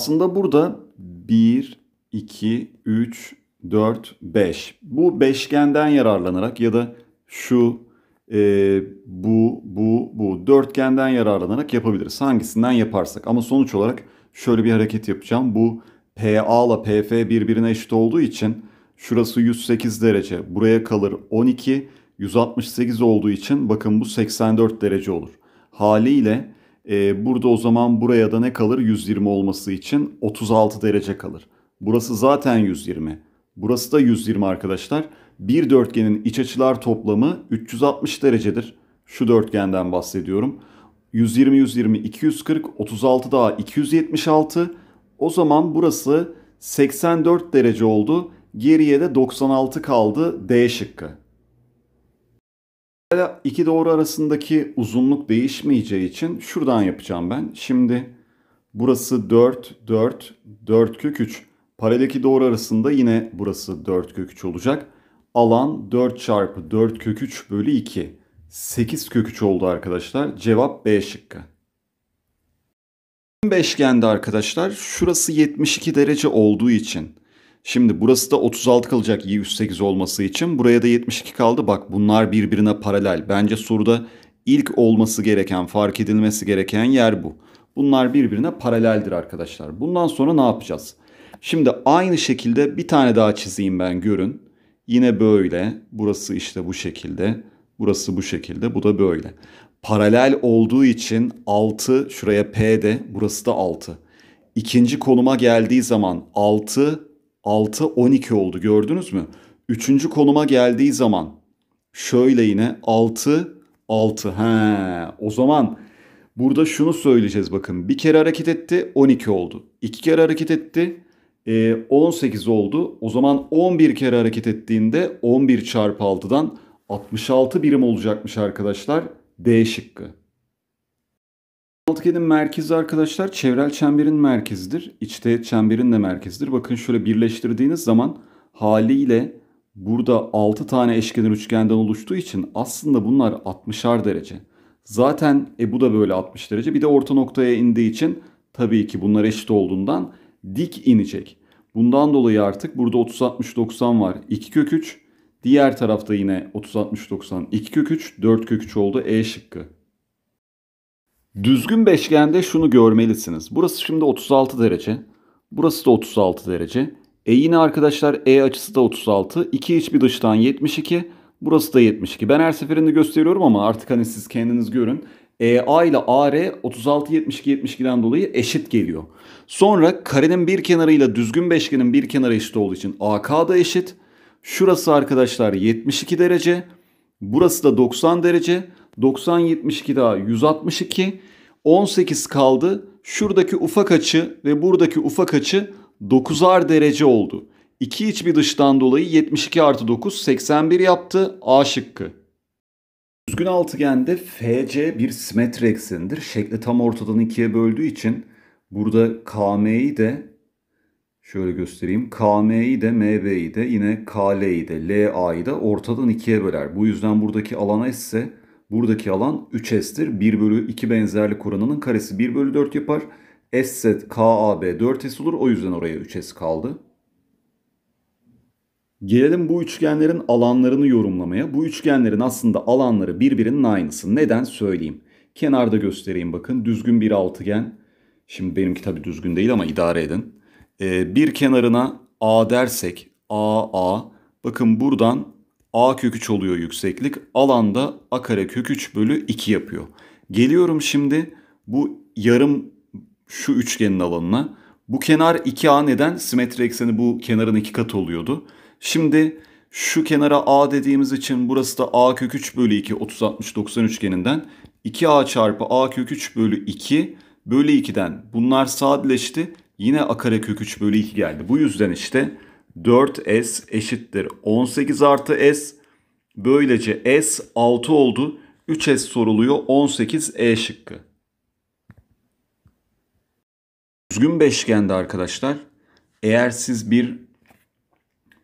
Aslında burada 1, 2, 3, 4, 5. Bu beşgenden yararlanarak ya da şu, e, bu, bu, bu dörtgenden yararlanarak yapabiliriz. Hangisinden yaparsak. Ama sonuç olarak şöyle bir hareket yapacağım. Bu PA ile PF birbirine eşit olduğu için şurası 108 derece. Buraya kalır 12. 168 olduğu için bakın bu 84 derece olur. Haliyle e, burada o zaman buraya da ne kalır? 120 olması için 36 derece kalır. Burası zaten 120. Burası da 120 arkadaşlar. Bir dörtgenin iç açılar toplamı 360 derecedir. Şu dörtgenden bahsediyorum. 120, 120, 240, 36 daha 276. O zaman burası 84 derece oldu. Geriye de 96 kaldı D şıkkı iki doğru arasındaki uzunluk değişmeyeceği için şuradan yapacağım ben. Şimdi burası 4, 4, 4 kök 3. Paredeki doğru arasında yine burası 4 kök 3 olacak. Alan 4 çarpı 4 kök 3 bölü 2. 8 kök 3 oldu arkadaşlar. Cevap B şıkkı. Beşgende arkadaşlar şurası 72 derece olduğu için Şimdi burası da 36 kalacak Y108 olması için. Buraya da 72 kaldı. Bak bunlar birbirine paralel. Bence soruda ilk olması gereken, fark edilmesi gereken yer bu. Bunlar birbirine paraleldir arkadaşlar. Bundan sonra ne yapacağız? Şimdi aynı şekilde bir tane daha çizeyim ben görün. Yine böyle. Burası işte bu şekilde. Burası bu şekilde. Bu da böyle. Paralel olduğu için 6 şuraya P de burası da 6. İkinci konuma geldiği zaman 6 6 12 oldu gördünüz mü? Üçüncü konuma geldiği zaman şöyle yine 6 6 he o zaman burada şunu söyleyeceğiz bakın bir kere hareket etti 12 oldu. İki kere hareket etti 18 e, oldu. O zaman 11 kere hareket ettiğinde 11 çarpı 6'dan 66 birim olacakmış arkadaşlar. D şıkkı. Altıgenin merkezi arkadaşlar çevrel çemberin merkezidir. İçte çemberin de merkezidir. Bakın şöyle birleştirdiğiniz zaman haliyle burada 6 tane eşkenar üçgenden oluştuğu için aslında bunlar 60'ar derece. Zaten e, bu da böyle 60 derece. Bir de orta noktaya indiği için tabii ki bunlar eşit olduğundan dik inecek. Bundan dolayı artık burada 30-60-90 var. 2 kök 3. Diğer tarafta yine 30-60-90 2 kök 3. 4 kök 3 oldu. E şıkkı. Düzgün beşgende şunu görmelisiniz. Burası şimdi 36 derece. Burası da 36 derece. E yine arkadaşlar E açısı da 36. 2 iç bir dıştan 72. Burası da 72. Ben her seferinde gösteriyorum ama artık hani siz kendiniz görün. E, A ile AR 36 72 72'den dolayı eşit geliyor. Sonra karenin bir kenarıyla düzgün beşgenin bir kenarı eşit olduğu için AK da eşit. Şurası arkadaşlar 72 derece. Burası da 90 derece. 90 72 daha 162. 18 kaldı. Şuradaki ufak açı ve buradaki ufak açı 9'ar derece oldu. 2 iç bir dıştan dolayı 72 artı 9 81 yaptı. A şıkkı. Düzgün altıgende FC bir simetri eksendir. Şekli tam ortadan ikiye böldüğü için burada KM'yi de şöyle göstereyim. KM'yi de MB'yi de yine KL'yi de LA'yı da ortadan ikiye böler. Bu yüzden buradaki alana ise Buradaki alan 3S'tir. 1 bölü 2 benzerlik oranının karesi 1 bölü 4 yapar. S ise KAB 4S olur. O yüzden oraya 3S kaldı. Gelelim bu üçgenlerin alanlarını yorumlamaya. Bu üçgenlerin aslında alanları birbirinin aynısı. Neden söyleyeyim. Kenarda göstereyim bakın. Düzgün bir altıgen. Şimdi benimki tabii düzgün değil ama idare edin. Ee, bir kenarına A dersek AA. Bakın buradan a kök 3 oluyor yükseklik. Alanda a kare kök 3 bölü 2 yapıyor. Geliyorum şimdi bu yarım şu üçgenin alanına. Bu kenar 2a neden? Simetri ekseni bu kenarın iki katı oluyordu. Şimdi şu kenara a dediğimiz için burası da a kök 3 bölü 2 30 60 90 üçgeninden 2a çarpı a kök 3 bölü 2 bölü 2'den bunlar sadeleşti. Yine a kare kök 3 bölü 2 geldi. Bu yüzden işte 4S eşittir 18 artı S. Böylece S 6 oldu. 3S soruluyor 18 E şıkkı. Düzgün beşgende arkadaşlar eğer siz bir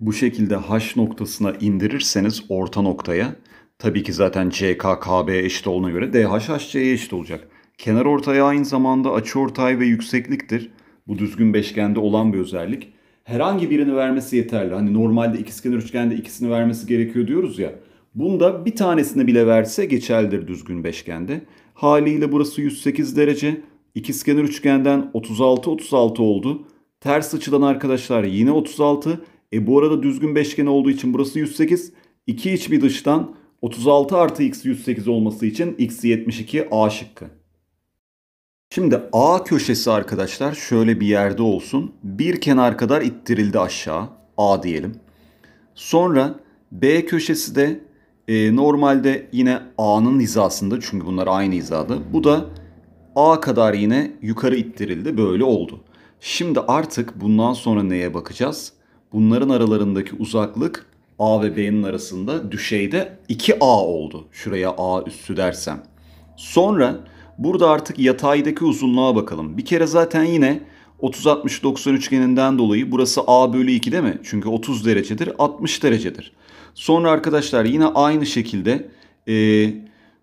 bu şekilde H noktasına indirirseniz orta noktaya tabii ki zaten CKKB eşit olduğuna göre DHHC'ye eşit olacak. Kenar ortaya aynı zamanda açı ortay ve yüksekliktir. Bu düzgün beşgende olan bir özellik herhangi birini vermesi yeterli. Hani normalde ikizkenar üçgende ikisini vermesi gerekiyor diyoruz ya. Bunda bir tanesini bile verse geçerlidir düzgün beşgende. Haliyle burası 108 derece. İkizkenar üçgenden 36 36 oldu. Ters açıdan arkadaşlar yine 36. E bu arada düzgün beşgen olduğu için burası 108. İki iç bir dıştan 36 artı x 108 olması için x 72 A şıkkı. Şimdi A köşesi arkadaşlar şöyle bir yerde olsun. Bir kenar kadar ittirildi aşağı. A diyelim. Sonra B köşesi de e, normalde yine A'nın hizasında. Çünkü bunlar aynı hizada. Bu da A kadar yine yukarı ittirildi. Böyle oldu. Şimdi artık bundan sonra neye bakacağız? Bunların aralarındaki uzaklık A ve B'nin arasında düşeyde 2A oldu. Şuraya A üstü dersem. Sonra Burada artık yataydaki uzunluğa bakalım. Bir kere zaten yine 30-60-90 üçgeninden dolayı burası A bölü 2 değil mi? Çünkü 30 derecedir 60 derecedir. Sonra arkadaşlar yine aynı şekilde e,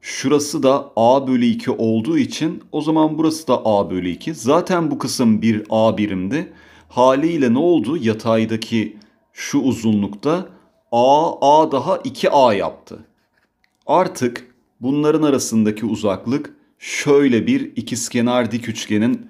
şurası da A bölü 2 olduğu için o zaman burası da A bölü 2. Zaten bu kısım bir A birimdi. Haliyle ne oldu? Yataydaki şu uzunlukta A, A daha 2A yaptı. Artık bunların arasındaki uzaklık şöyle bir ikizkenar dik üçgenin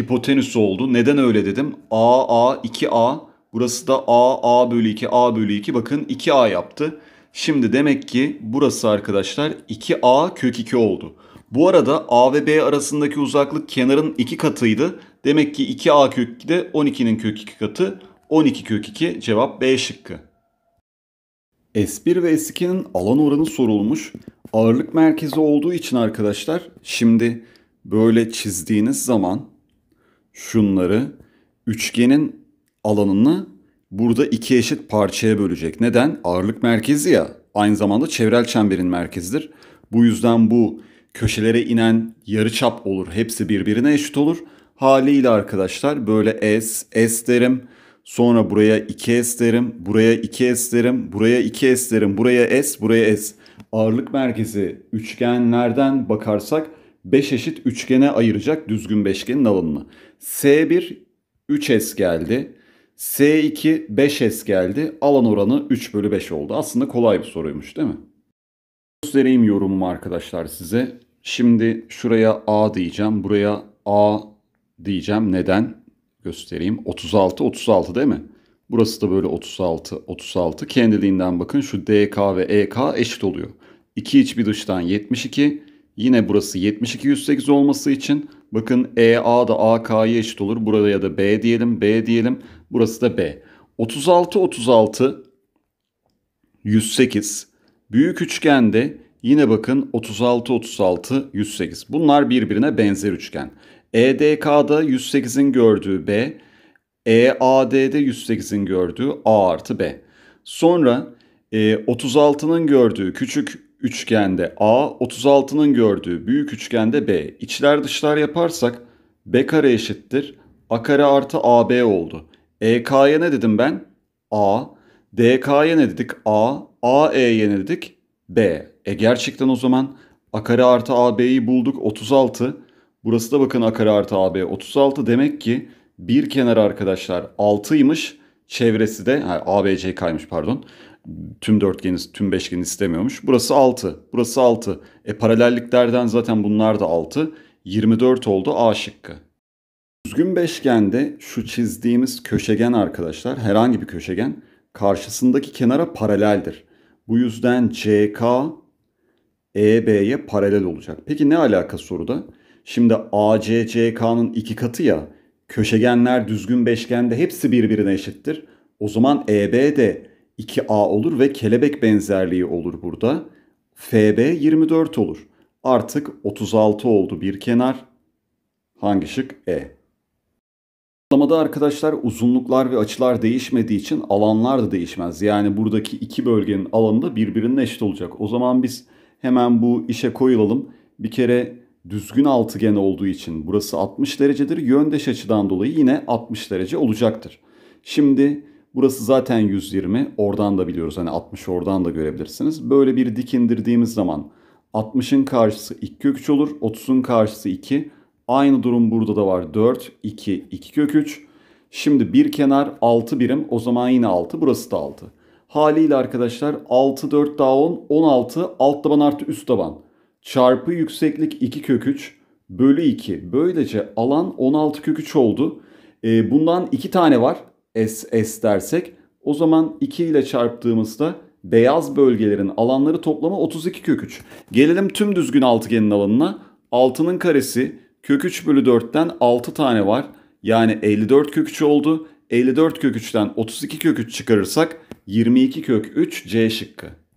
hipotenüsü oldu. Neden öyle dedim? A, A, 2A. Burası da A, A bölü 2, A bölü 2. Bakın 2A yaptı. Şimdi demek ki burası arkadaşlar 2A kök 2 oldu. Bu arada A ve B arasındaki uzaklık kenarın 2 katıydı. Demek ki 2A kök 2 de 12'nin kök 2 katı. 12 kök 2 cevap B şıkkı. S1 ve S2'nin alan oranı sorulmuş. Ağırlık merkezi olduğu için arkadaşlar şimdi böyle çizdiğiniz zaman şunları üçgenin alanını burada iki eşit parçaya bölecek. Neden? Ağırlık merkezi ya aynı zamanda çevrel çemberin merkezidir. Bu yüzden bu köşelere inen yarıçap olur. Hepsi birbirine eşit olur. Haliyle arkadaşlar böyle S, S derim. Sonra buraya 2S derim, buraya 2S derim, buraya 2S derim, buraya S, buraya S. Ağırlık merkezi üçgenlerden bakarsak 5 eşit üçgene ayıracak düzgün beşgenin alanını. S1 3S geldi. S2 5S geldi. Alan oranı 3 bölü 5 oldu. Aslında kolay bir soruymuş değil mi? Göstereyim yorumumu arkadaşlar size. Şimdi şuraya A diyeceğim. Buraya A diyeceğim. Neden? göstereyim. 36 36 değil mi? Burası da böyle 36 36. Kendiliğinden bakın şu DK ve EK eşit oluyor. İki iç bir dıştan 72. Yine burası 72 108 olması için bakın EA da AK'ya eşit olur. Burada ya da B diyelim, B diyelim. Burası da B. 36 36 108. Büyük üçgende yine bakın 36 36 108. Bunlar birbirine benzer üçgen. EDK'da 108'in gördüğü B, EAD'de 108'in gördüğü A artı B. Sonra e, 36'nın gördüğü küçük üçgende A, 36'nın gördüğü büyük üçgende B. İçler dışlar yaparsak B kare eşittir A kare artı AB oldu. EK'ya ne dedim ben? A. DK'ya ne dedik? A. AE'ye ne dedik? B. E gerçekten o zaman A kare artı AB'yi bulduk 36. Burası da bakın a kare artı ab 36 demek ki bir kenar arkadaşlar 6'ymış. Çevresi de yani ABC kaymış pardon. Tüm dörtgeni, tüm beşgeni istemiyormuş. Burası 6. Burası 6. E paralelliklerden zaten bunlar da 6. 24 oldu A şıkkı. Düzgün beşgende şu çizdiğimiz köşegen arkadaşlar herhangi bir köşegen karşısındaki kenara paraleldir. Bu yüzyüzden CK EB'ye paralel olacak. Peki ne alaka soruda? Şimdi ACCK'nın iki katı ya. Köşegenler düzgün beşgende hepsi birbirine eşittir. O zaman EB de 2A olur ve kelebek benzerliği olur burada. FB 24 olur. Artık 36 oldu bir kenar. Hangi şık? E. Sıralamada arkadaşlar uzunluklar ve açılar değişmediği için alanlar da değişmez. Yani buradaki iki bölgenin alanı da birbirine eşit olacak. O zaman biz hemen bu işe koyulalım. Bir kere düzgün altıgen olduğu için burası 60 derecedir. Yöndeş açıdan dolayı yine 60 derece olacaktır. Şimdi burası zaten 120. Oradan da biliyoruz. Hani 60 oradan da görebilirsiniz. Böyle bir dik indirdiğimiz zaman 60'ın karşısı 2 kök 3 olur. 30'un karşısı 2. Aynı durum burada da var. 4, 2, 2 kök 3. Şimdi bir kenar 6 birim. O zaman yine 6. Burası da 6. Haliyle arkadaşlar 6, 4 daha 10, 16. Alt taban artı üst taban çarpı yükseklik 2 kök 3 bölü 2. Böylece alan 16 kök 3 oldu. E, bundan 2 tane var S, S dersek. O zaman 2 ile çarptığımızda beyaz bölgelerin alanları toplamı 32 kök 3. Gelelim tüm düzgün altıgenin alanına. 6'nın karesi kök 3 bölü 4'ten 6 tane var. Yani 54 kök 3 oldu. 54 kök 3'ten 32 kök 3 çıkarırsak 22 kök 3 C şıkkı.